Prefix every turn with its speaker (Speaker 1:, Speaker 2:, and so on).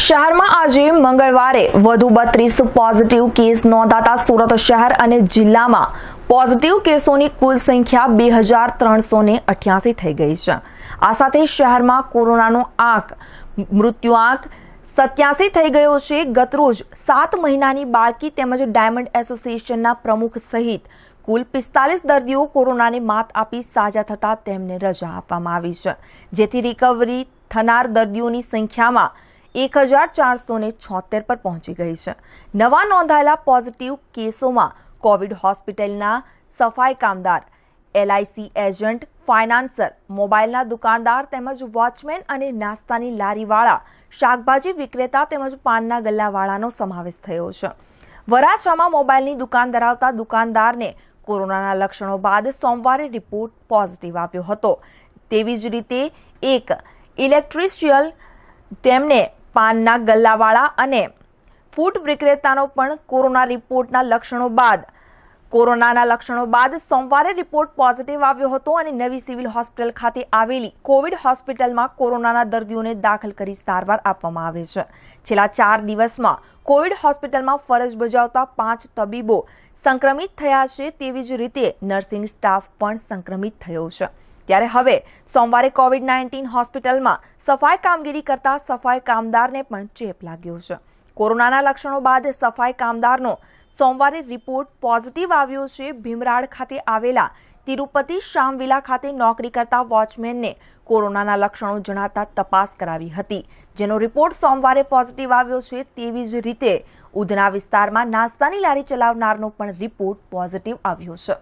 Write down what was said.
Speaker 1: શહેરમાં આજે મંગળવારે વધુ બત્રીસ પોઝિટિવ કેસ નોંધાતા સુરત શહેર અને જિલ્લામાં પોઝિટિવ કેસોની કુલ સંખ્યા બે હજાર ત્રણસો ને અઠ્યાસી થઈ ગઈ છે આ સાથે શહેરમાં કોરોનાનો આંક મૃત્યુ આંક સત્યાસી થઈ ગયો છે ગતરોજ સાત મહિનાની બાળકી તેમજ ડાયમંડ એસોસિએશનના પ્રમુખ સહિત કુલ પિસ્તાલીસ દર્દીઓ કોરોનાને માત આપી સાજા થતાં તેમને રજા આપવામાં આવી છે જેથી રિકવરી થનાર દર્દીઓની સંખ્યામાં એક હજાર ચારસો ને છોતેર પર પહોંચી ગઈ છે નવા નોંધાયેલા પોઝિટિવ કેસોમાં કોવિડ હોસ્પિટલના સફાઈ કામદાર એલઆઈસી એજન્ટ ફાઇનાન્સર મોબાઈલના દુકાનદાર તેમજ વોચમેન અને નાસ્તાની લારીવાળા શાકભાજી વિક્રેતા તેમજ પાનના ગલ્લાવાળાનો સમાવેશ થયો છે વરાછામાં મોબાઈલની દુકાન ધરાવતા દુકાનદારને કોરોનાના લક્ષણો બાદ સોમવારે રિપોર્ટ પોઝિટિવ આવ્યો હતો તેવી જ રીતે એક ઇલેક્ટ્રિશિયલ તેમને પાનના ગલ્લાવાળા અને ફૂટ વિક્રેતાનો પણ કોરોના રિપોર્ટના લક્ષણો બાદ કોરોનાના લક્ષણો બાદ સોમવારે રિપોર્ટ પોઝિટિવ આવ્યો હતો અને નવી સિવિલ હોસ્પિટલ ખાતે આવેલી કોવિડ હોસ્પિટલમાં કોરોનાના દર્દીઓને દાખલ કરી સારવાર આપવામાં આવે છે છેલ્લા ચાર દિવસમાં કોવિડ હોસ્પિટલમાં ફરજ બજાવતા પાંચ તબીબો સંક્રમિત થયા છે તેવી જ રીતે નર્સિંગ સ્ટાફ પણ સંક્રમિત થયો છે ત્યારે હવે સોમવારે કોવિડ નાઇન્ટીન હોસ્પિટલમાં સફાઈ કામગીરી કરતા સફાઈ કામદારને પણ ચેપ લાગ્યો છે કોરોનાના લક્ષણો બાદ સફાઈ કામદારનો સોમવારે રિપોર્ટ પોઝિટિવ આવ્યો છે ભીમરાડ ખાતે આવેલા તિરુપતિ શામવિલા ખાતે નોકરી કરતા વોચમેનને કોરોનાના લક્ષણો જણાતા તપાસ કરાવી હતી જેનો રિપોર્ટ સોમવારે પોઝિટિવ આવ્યો છે તેવી જ રીતે ઉધના વિસ્તારમાં નાસ્તાની લારી ચલાવનારનો પણ રિપોર્ટ પોઝિટિવ આવ્યો છે